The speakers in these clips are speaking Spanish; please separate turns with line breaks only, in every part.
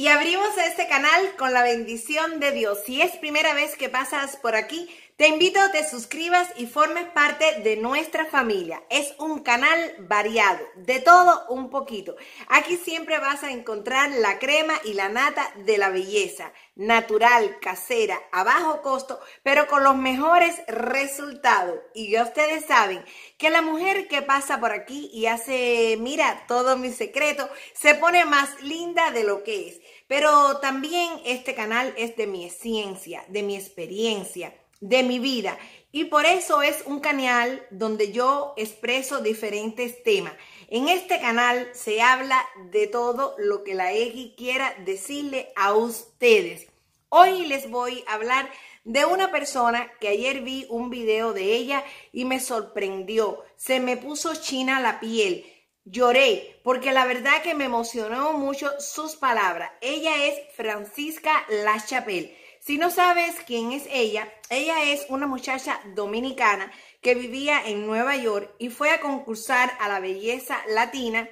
Y abrimos este canal con la bendición de Dios. Si es primera vez que pasas por aquí, te invito a que te suscribas y formes parte de nuestra familia. Es un canal variado, de todo un poquito. Aquí siempre vas a encontrar la crema y la nata de la belleza, natural, casera, a bajo costo, pero con los mejores resultados. Y ya ustedes saben que la mujer que pasa por aquí y hace, mira, todo mi secreto, se pone más linda de lo que es. Pero también este canal es de mi ciencia, de mi experiencia, de mi vida. Y por eso es un canal donde yo expreso diferentes temas. En este canal se habla de todo lo que la X quiera decirle a ustedes. Hoy les voy a hablar de una persona que ayer vi un video de ella y me sorprendió. Se me puso china la piel. Lloré porque la verdad que me emocionó mucho sus palabras. Ella es Francisca Chapelle. Si no sabes quién es ella, ella es una muchacha dominicana que vivía en Nueva York y fue a concursar a la belleza latina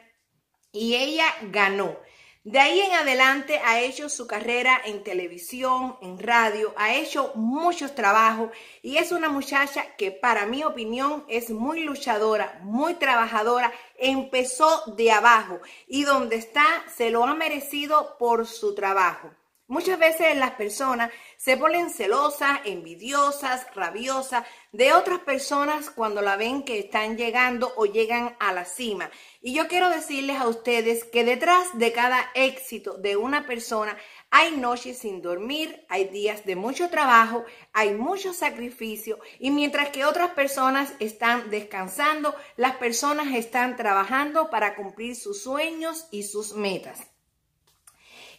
y ella ganó. De ahí en adelante ha hecho su carrera en televisión, en radio, ha hecho muchos trabajos y es una muchacha que para mi opinión es muy luchadora, muy trabajadora, empezó de abajo y donde está se lo ha merecido por su trabajo. Muchas veces las personas se ponen celosas, envidiosas, rabiosas de otras personas cuando la ven que están llegando o llegan a la cima. Y yo quiero decirles a ustedes que detrás de cada éxito de una persona hay noches sin dormir, hay días de mucho trabajo, hay mucho sacrificio y mientras que otras personas están descansando, las personas están trabajando para cumplir sus sueños y sus metas.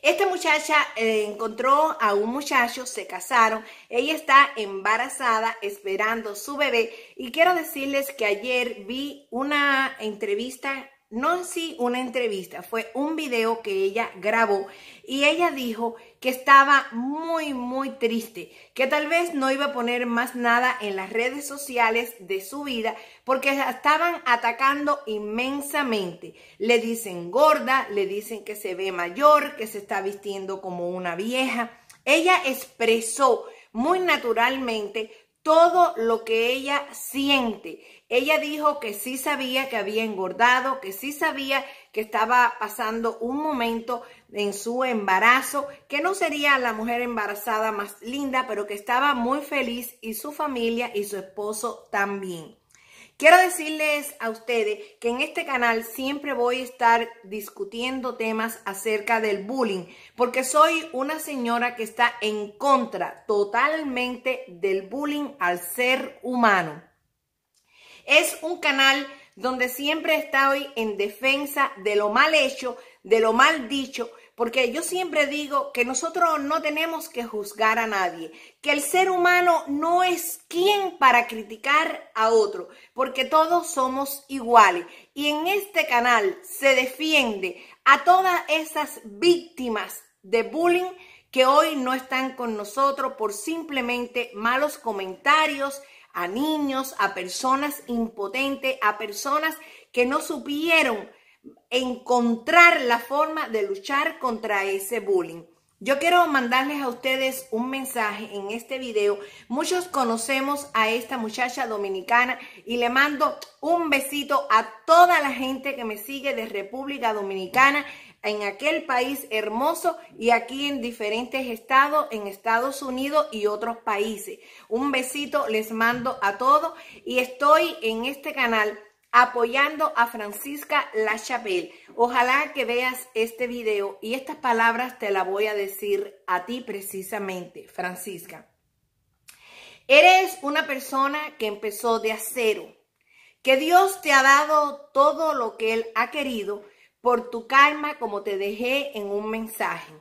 Esta muchacha eh, encontró a un muchacho, se casaron, ella está embarazada esperando su bebé y quiero decirles que ayer vi una entrevista, no en sí una entrevista, fue un video que ella grabó y ella dijo que estaba muy, muy triste, que tal vez no iba a poner más nada en las redes sociales de su vida porque estaban atacando inmensamente. Le dicen gorda, le dicen que se ve mayor, que se está vistiendo como una vieja. Ella expresó muy naturalmente todo lo que ella siente. Ella dijo que sí sabía que había engordado, que sí sabía que estaba pasando un momento en su embarazo, que no sería la mujer embarazada más linda, pero que estaba muy feliz y su familia y su esposo también. Quiero decirles a ustedes que en este canal siempre voy a estar discutiendo temas acerca del bullying, porque soy una señora que está en contra totalmente del bullying al ser humano. Es un canal donde siempre estoy en defensa de lo mal hecho, de lo mal dicho, porque yo siempre digo que nosotros no tenemos que juzgar a nadie, que el ser humano no es quien para criticar a otro, porque todos somos iguales. Y en este canal se defiende a todas esas víctimas de bullying que hoy no están con nosotros por simplemente malos comentarios a niños, a personas impotentes, a personas que no supieron encontrar la forma de luchar contra ese bullying. Yo quiero mandarles a ustedes un mensaje en este video. Muchos conocemos a esta muchacha dominicana y le mando un besito a toda la gente que me sigue de República Dominicana, en aquel país hermoso y aquí en diferentes estados, en Estados Unidos y otros países. Un besito les mando a todos y estoy en este canal apoyando a Francisca la chapelle Ojalá que veas este video y estas palabras te las voy a decir a ti precisamente, Francisca. Eres una persona que empezó de acero que Dios te ha dado todo lo que Él ha querido por tu calma como te dejé en un mensaje.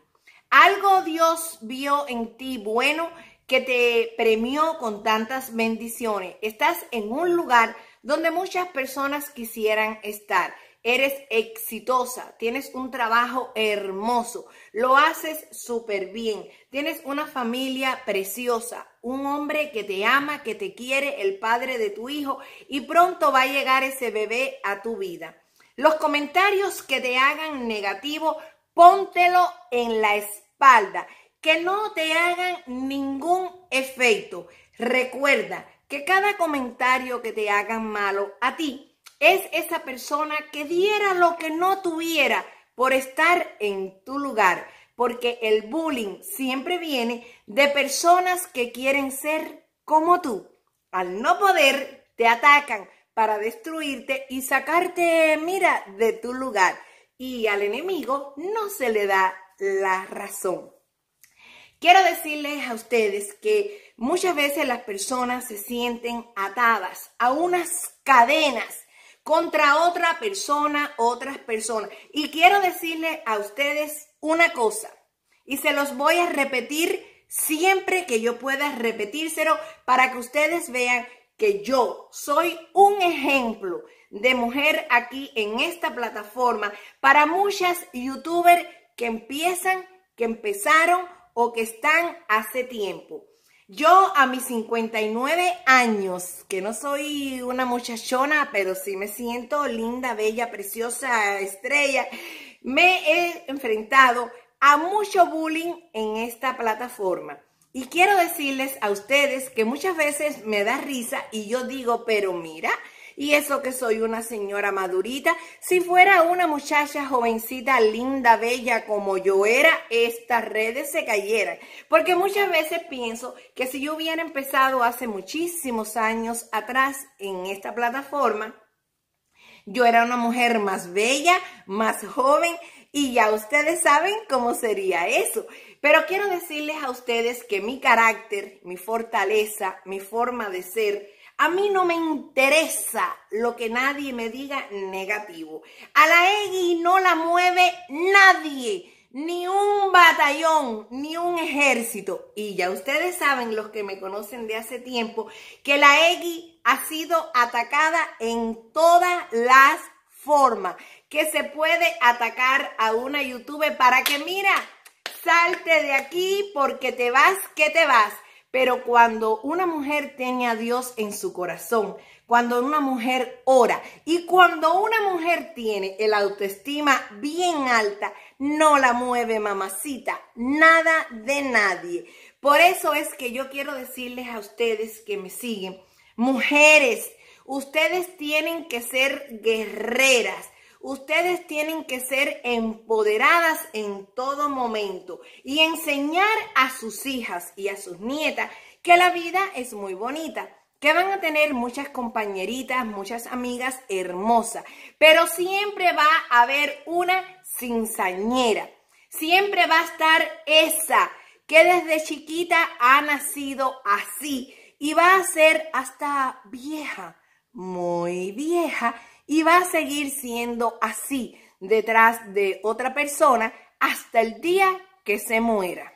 Algo Dios vio en ti bueno que te premió con tantas bendiciones. Estás en un lugar donde muchas personas quisieran estar. Eres exitosa, tienes un trabajo hermoso, lo haces súper bien, tienes una familia preciosa, un hombre que te ama, que te quiere, el padre de tu hijo, y pronto va a llegar ese bebé a tu vida. Los comentarios que te hagan negativo, póntelo en la espalda, que no te hagan ningún efecto. Recuerda, que cada comentario que te hagan malo a ti es esa persona que diera lo que no tuviera por estar en tu lugar, porque el bullying siempre viene de personas que quieren ser como tú. Al no poder, te atacan para destruirte y sacarte, mira, de tu lugar. Y al enemigo no se le da la razón. Quiero decirles a ustedes que muchas veces las personas se sienten atadas a unas cadenas contra otra persona, otras personas. Y quiero decirles a ustedes una cosa, y se los voy a repetir siempre que yo pueda repetírselo para que ustedes vean que yo soy un ejemplo de mujer aquí en esta plataforma para muchas youtubers que empiezan, que empezaron o que están hace tiempo. Yo a mis 59 años, que no soy una muchachona, pero sí me siento linda, bella, preciosa, estrella, me he enfrentado a mucho bullying en esta plataforma. Y quiero decirles a ustedes que muchas veces me da risa y yo digo, pero mira, y eso que soy una señora madurita, si fuera una muchacha jovencita, linda, bella como yo era, estas redes se cayeran. Porque muchas veces pienso que si yo hubiera empezado hace muchísimos años atrás en esta plataforma, yo era una mujer más bella, más joven y ya ustedes saben cómo sería eso. Pero quiero decirles a ustedes que mi carácter, mi fortaleza, mi forma de ser, a mí no me interesa lo que nadie me diga negativo. A la EGI no la mueve nadie, ni un batallón, ni un ejército. Y ya ustedes saben, los que me conocen de hace tiempo, que la EGI ha sido atacada en todas las formas que se puede atacar a una YouTube para que, mira, salte de aquí porque te vas, que te vas. Pero cuando una mujer tiene a Dios en su corazón, cuando una mujer ora y cuando una mujer tiene el autoestima bien alta, no la mueve mamacita, nada de nadie. Por eso es que yo quiero decirles a ustedes que me siguen, mujeres, ustedes tienen que ser guerreras. Ustedes tienen que ser empoderadas en todo momento y enseñar a sus hijas y a sus nietas que la vida es muy bonita, que van a tener muchas compañeritas, muchas amigas hermosas, pero siempre va a haber una cinzañera, siempre va a estar esa que desde chiquita ha nacido así y va a ser hasta vieja, muy vieja, y va a seguir siendo así detrás de otra persona hasta el día que se muera.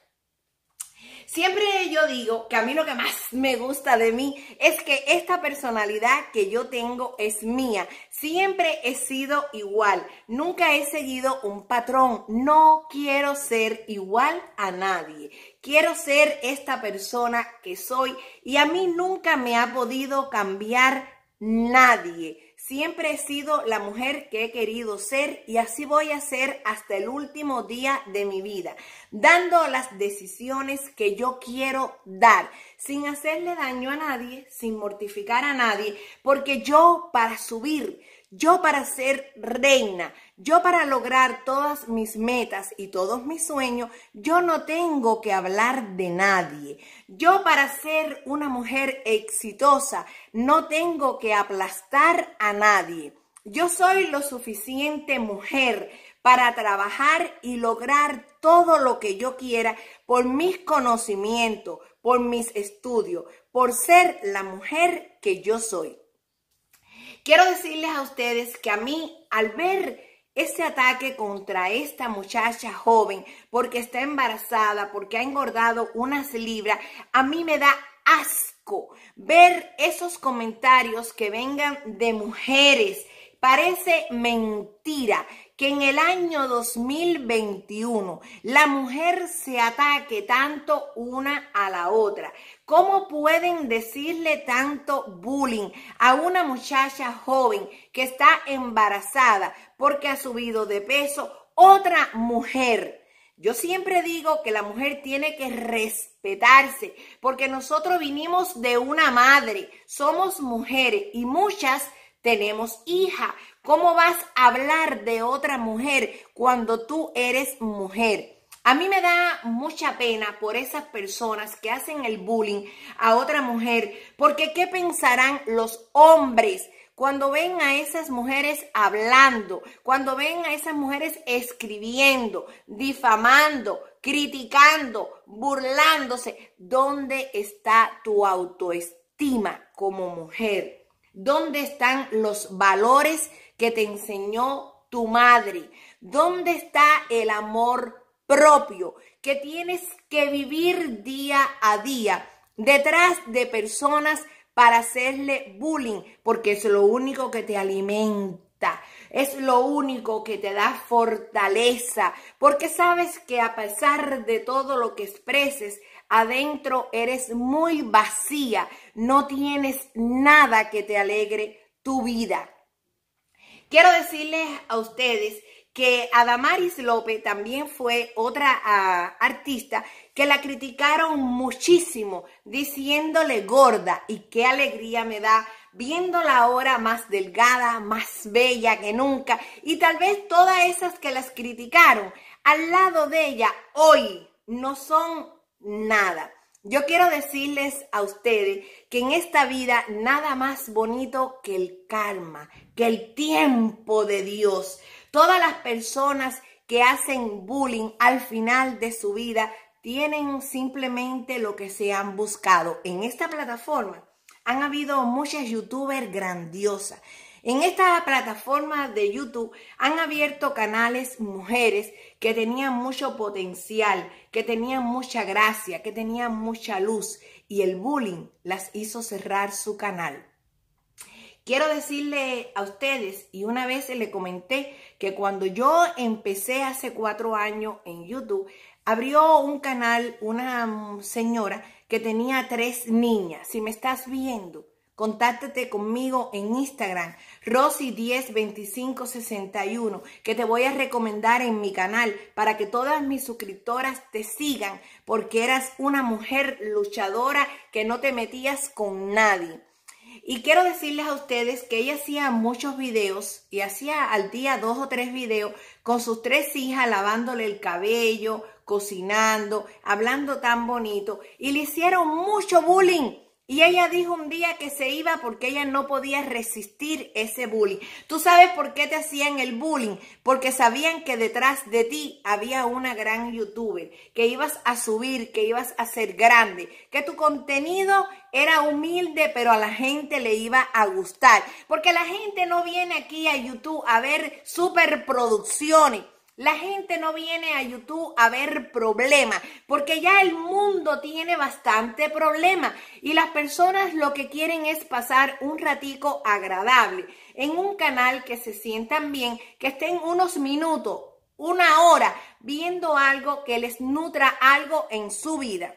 Siempre yo digo que a mí lo que más me gusta de mí es que esta personalidad que yo tengo es mía. Siempre he sido igual, nunca he seguido un patrón. No quiero ser igual a nadie. Quiero ser esta persona que soy y a mí nunca me ha podido cambiar nadie. Siempre he sido la mujer que he querido ser y así voy a ser hasta el último día de mi vida, dando las decisiones que yo quiero dar, sin hacerle daño a nadie, sin mortificar a nadie, porque yo para subir yo para ser reina, yo para lograr todas mis metas y todos mis sueños, yo no tengo que hablar de nadie. Yo para ser una mujer exitosa, no tengo que aplastar a nadie. Yo soy lo suficiente mujer para trabajar y lograr todo lo que yo quiera por mis conocimientos, por mis estudios, por ser la mujer que yo soy. Quiero decirles a ustedes que a mí, al ver ese ataque contra esta muchacha joven, porque está embarazada, porque ha engordado unas libras, a mí me da asco ver esos comentarios que vengan de mujeres. Parece mentira que en el año 2021 la mujer se ataque tanto una a la otra. ¿Cómo pueden decirle tanto bullying a una muchacha joven que está embarazada porque ha subido de peso otra mujer? Yo siempre digo que la mujer tiene que respetarse, porque nosotros vinimos de una madre, somos mujeres y muchas tenemos hija. ¿Cómo vas a hablar de otra mujer cuando tú eres mujer? A mí me da mucha pena por esas personas que hacen el bullying a otra mujer, porque ¿qué pensarán los hombres? cuando ven a esas mujeres hablando, cuando ven a esas mujeres escribiendo, difamando, criticando, burlándose, ¿dónde está tu autoestima como mujer? ¿Dónde están los valores que te enseñó tu madre? ¿Dónde está el amor propio que tienes que vivir día a día detrás de personas para hacerle bullying? Porque es lo único que te alimenta. Es lo único que te da fortaleza, porque sabes que a pesar de todo lo que expreses, adentro eres muy vacía, no tienes nada que te alegre tu vida. Quiero decirles a ustedes que Adamaris López también fue otra ah, artista que la criticaron muchísimo, diciéndole gorda y qué alegría me da viéndola ahora más delgada, más bella que nunca y tal vez todas esas que las criticaron al lado de ella hoy no son nada. Yo quiero decirles a ustedes que en esta vida nada más bonito que el karma, que el tiempo de Dios. Todas las personas que hacen bullying al final de su vida tienen simplemente lo que se han buscado. En esta plataforma han habido muchas youtubers grandiosas en esta plataforma de YouTube han abierto canales mujeres que tenían mucho potencial, que tenían mucha gracia, que tenían mucha luz y el bullying las hizo cerrar su canal. Quiero decirle a ustedes, y una vez le comenté, que cuando yo empecé hace cuatro años en YouTube, abrió un canal una señora que tenía tres niñas. Si me estás viendo, Contáctate conmigo en Instagram, Rosy102561, que te voy a recomendar en mi canal para que todas mis suscriptoras te sigan, porque eras una mujer luchadora que no te metías con nadie. Y quiero decirles a ustedes que ella hacía muchos videos y hacía al día dos o tres videos con sus tres hijas lavándole el cabello, cocinando, hablando tan bonito y le hicieron mucho bullying y ella dijo un día que se iba porque ella no podía resistir ese bullying. ¿Tú sabes por qué te hacían el bullying? Porque sabían que detrás de ti había una gran youtuber, que ibas a subir, que ibas a ser grande, que tu contenido era humilde, pero a la gente le iba a gustar. Porque la gente no viene aquí a YouTube a ver superproducciones la gente no viene a YouTube a ver problemas, porque ya el mundo tiene bastante problema y las personas lo que quieren es pasar un ratico agradable en un canal que se sientan bien, que estén unos minutos, una hora viendo algo que les nutra algo en su vida.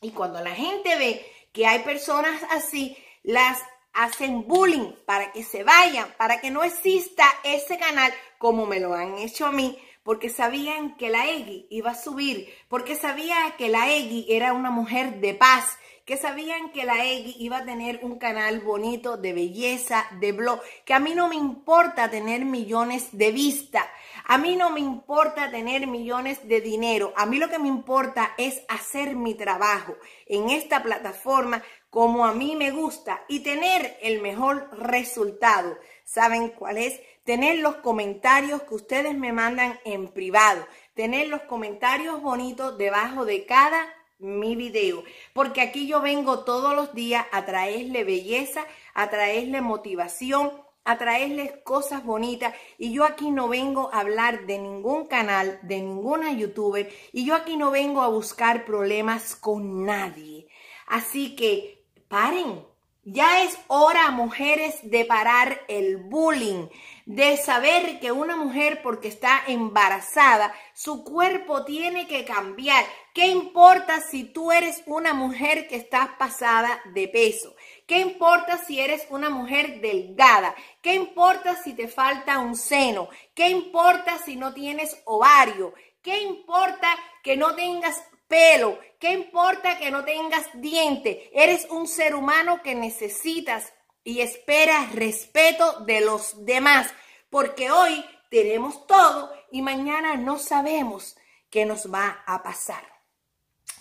Y cuando la gente ve que hay personas así, las hacen bullying para que se vayan, para que no exista ese canal como me lo han hecho a mí, porque sabían que la Egi iba a subir, porque sabía que la Egi era una mujer de paz, que sabían que la Egi iba a tener un canal bonito de belleza, de blog, que a mí no me importa tener millones de vistas, a mí no me importa tener millones de dinero, a mí lo que me importa es hacer mi trabajo en esta plataforma, como a mí me gusta y tener el mejor resultado. ¿Saben cuál es? Tener los comentarios que ustedes me mandan en privado. Tener los comentarios bonitos debajo de cada mi video, porque aquí yo vengo todos los días a traerle belleza, a traerle motivación, a traerles cosas bonitas y yo aquí no vengo a hablar de ningún canal, de ninguna youtuber y yo aquí no vengo a buscar problemas con nadie. Así que paren. Ya es hora, mujeres, de parar el bullying, de saber que una mujer porque está embarazada, su cuerpo tiene que cambiar. ¿Qué importa si tú eres una mujer que está pasada de peso? ¿Qué importa si eres una mujer delgada? ¿Qué importa si te falta un seno? ¿Qué importa si no tienes ovario? ¿Qué importa que no tengas pelo, qué importa que no tengas diente, eres un ser humano que necesitas y esperas respeto de los demás, porque hoy tenemos todo y mañana no sabemos qué nos va a pasar.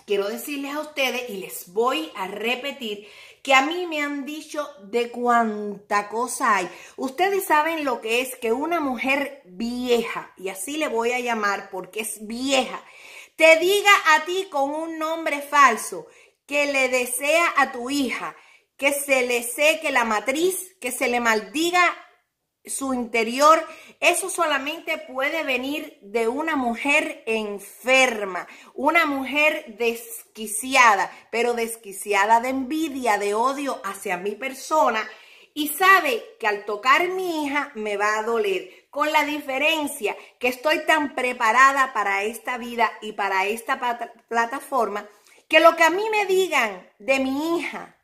Quiero decirles a ustedes y les voy a repetir que a mí me han dicho de cuánta cosa hay. Ustedes saben lo que es que una mujer vieja, y así le voy a llamar porque es vieja, te diga a ti con un nombre falso que le desea a tu hija, que se le seque la matriz, que se le maldiga su interior, eso solamente puede venir de una mujer enferma, una mujer desquiciada, pero desquiciada de envidia, de odio hacia mi persona. Y sabe que al tocar mi hija me va a doler con la diferencia que estoy tan preparada para esta vida y para esta plataforma que lo que a mí me digan de mi hija,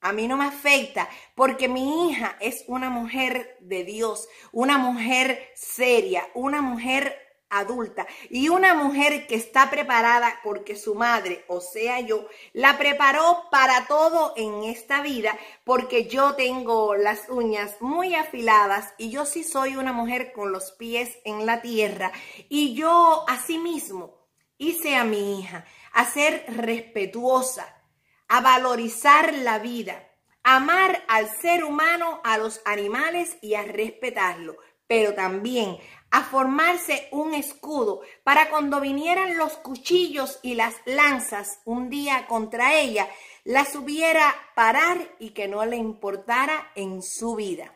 a mí no me afecta porque mi hija es una mujer de Dios, una mujer seria, una mujer adulta y una mujer que está preparada porque su madre, o sea yo, la preparó para todo en esta vida porque yo tengo las uñas muy afiladas y yo sí soy una mujer con los pies en la tierra y yo asimismo hice a mi hija a ser respetuosa, a valorizar la vida, amar al ser humano, a los animales y a respetarlo pero también a formarse un escudo para cuando vinieran los cuchillos y las lanzas un día contra ella, la subiera parar y que no le importara en su vida.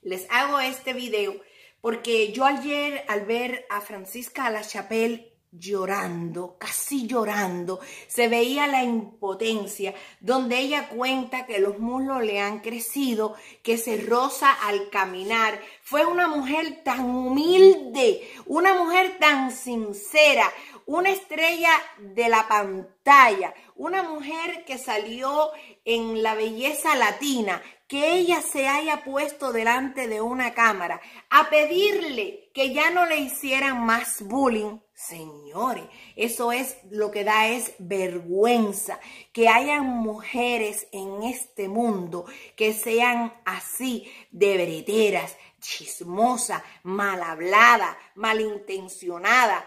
Les hago este video porque yo ayer al ver a Francisca La Chapelle llorando, casi llorando, se veía la impotencia, donde ella cuenta que los muslos le han crecido, que se roza al caminar. Fue una mujer tan humilde, una mujer tan sincera, una estrella de la pantalla, una mujer que salió en la belleza latina, que ella se haya puesto delante de una cámara a pedirle que ya no le hicieran más bullying Señores, eso es lo que da es vergüenza. Que hayan mujeres en este mundo que sean así de verederas, chismosas, mal hablada, malintencionadas.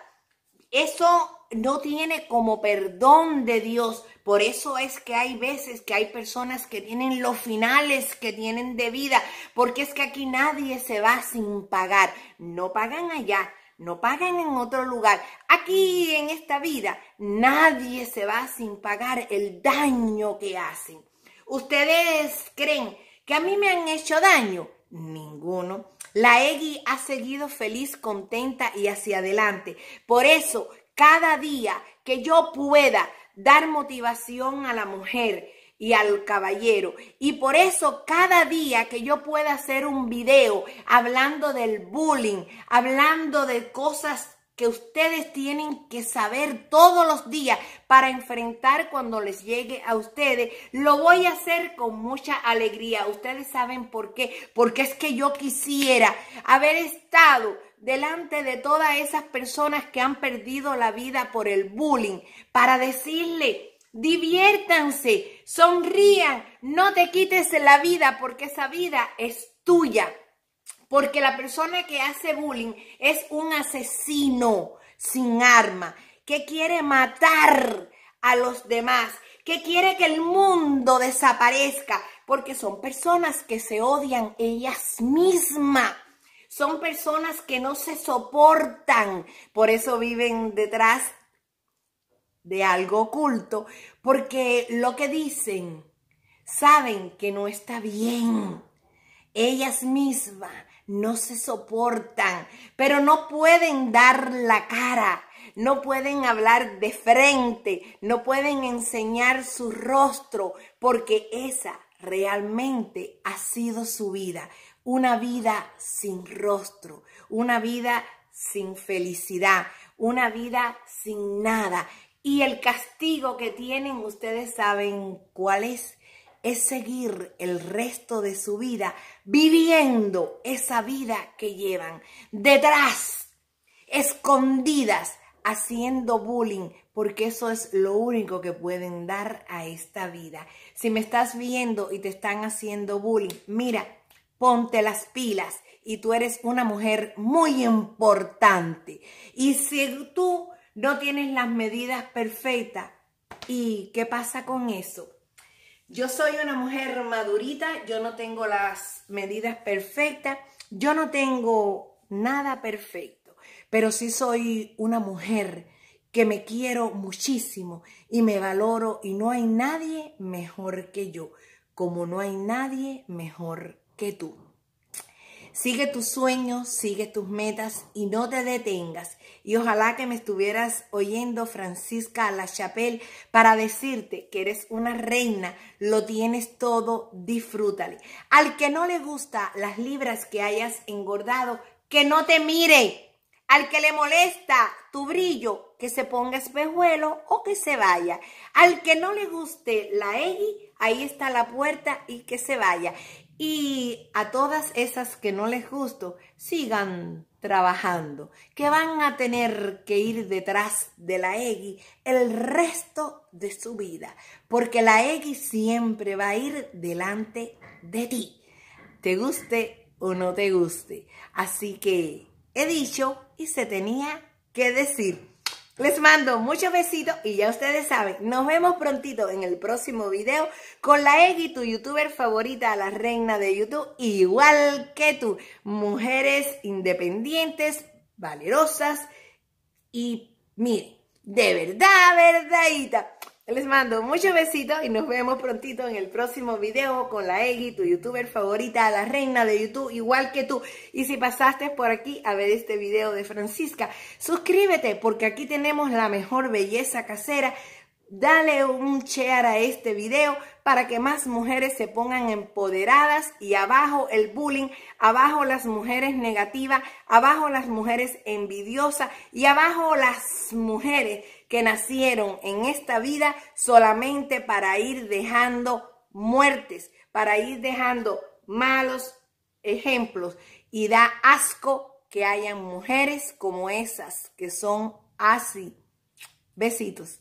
Eso no tiene como perdón de Dios. Por eso es que hay veces que hay personas que tienen los finales que tienen de vida, porque es que aquí nadie se va sin pagar. No pagan allá, no pagan en otro lugar. Aquí en esta vida nadie se va sin pagar el daño que hacen. ¿Ustedes creen que a mí me han hecho daño? Ninguno. La Egi ha seguido feliz, contenta y hacia adelante. Por eso, cada día que yo pueda dar motivación a la mujer, y al caballero. Y por eso cada día que yo pueda hacer un video hablando del bullying, hablando de cosas que ustedes tienen que saber todos los días para enfrentar cuando les llegue a ustedes. Lo voy a hacer con mucha alegría. Ustedes saben por qué. Porque es que yo quisiera haber estado delante de todas esas personas que han perdido la vida por el bullying para decirle diviértanse, sonrían, no te quites la vida porque esa vida es tuya. Porque la persona que hace bullying es un asesino sin arma, que quiere matar a los demás, que quiere que el mundo desaparezca, porque son personas que se odian ellas mismas. Son personas que no se soportan, por eso viven detrás de algo oculto, porque lo que dicen, saben que no está bien. Ellas mismas no se soportan, pero no pueden dar la cara, no pueden hablar de frente, no pueden enseñar su rostro, porque esa realmente ha sido su vida, una vida sin rostro, una vida sin felicidad, una vida sin nada. Y el castigo que tienen, ustedes saben cuál es, es seguir el resto de su vida viviendo esa vida que llevan detrás, escondidas, haciendo bullying, porque eso es lo único que pueden dar a esta vida. Si me estás viendo y te están haciendo bullying, mira, ponte las pilas y tú eres una mujer muy importante. Y si tú no tienes las medidas perfectas. ¿Y qué pasa con eso? Yo soy una mujer madurita, yo no tengo las medidas perfectas, yo no tengo nada perfecto, pero sí soy una mujer que me quiero muchísimo y me valoro y no hay nadie mejor que yo, como no hay nadie mejor que tú. Sigue tus sueños, sigue tus metas y no te detengas. Y ojalá que me estuvieras oyendo, Francisca La Chapelle, para decirte que eres una reina, lo tienes todo, disfrútale. Al que no le gusta las libras que hayas engordado, que no te mire. Al que le molesta tu brillo, que se ponga espejuelo o que se vaya. Al que no le guste la EGI, ahí está la puerta y que se vaya. Y a todas esas que no les gusto, sigan trabajando, que van a tener que ir detrás de la EGI el resto de su vida, porque la EGI siempre va a ir delante de ti, te guste o no te guste. Así que he dicho y se tenía que decir. Les mando muchos besitos y ya ustedes saben, nos vemos prontito en el próximo video con la Egi, tu youtuber favorita, la reina de YouTube, igual que tú. Mujeres independientes, valerosas y miren, de verdad, verdadita. Les mando muchos besitos y nos vemos prontito en el próximo video con la Eggy, tu youtuber favorita, la reina de YouTube, igual que tú. Y si pasaste por aquí a ver este video de Francisca, suscríbete porque aquí tenemos la mejor belleza casera. Dale un share a este video para que más mujeres se pongan empoderadas y abajo el bullying, abajo las mujeres negativas, abajo las mujeres envidiosas y abajo las mujeres que nacieron en esta vida solamente para ir dejando muertes, para ir dejando malos ejemplos. Y da asco que hayan mujeres como esas, que son así. Besitos.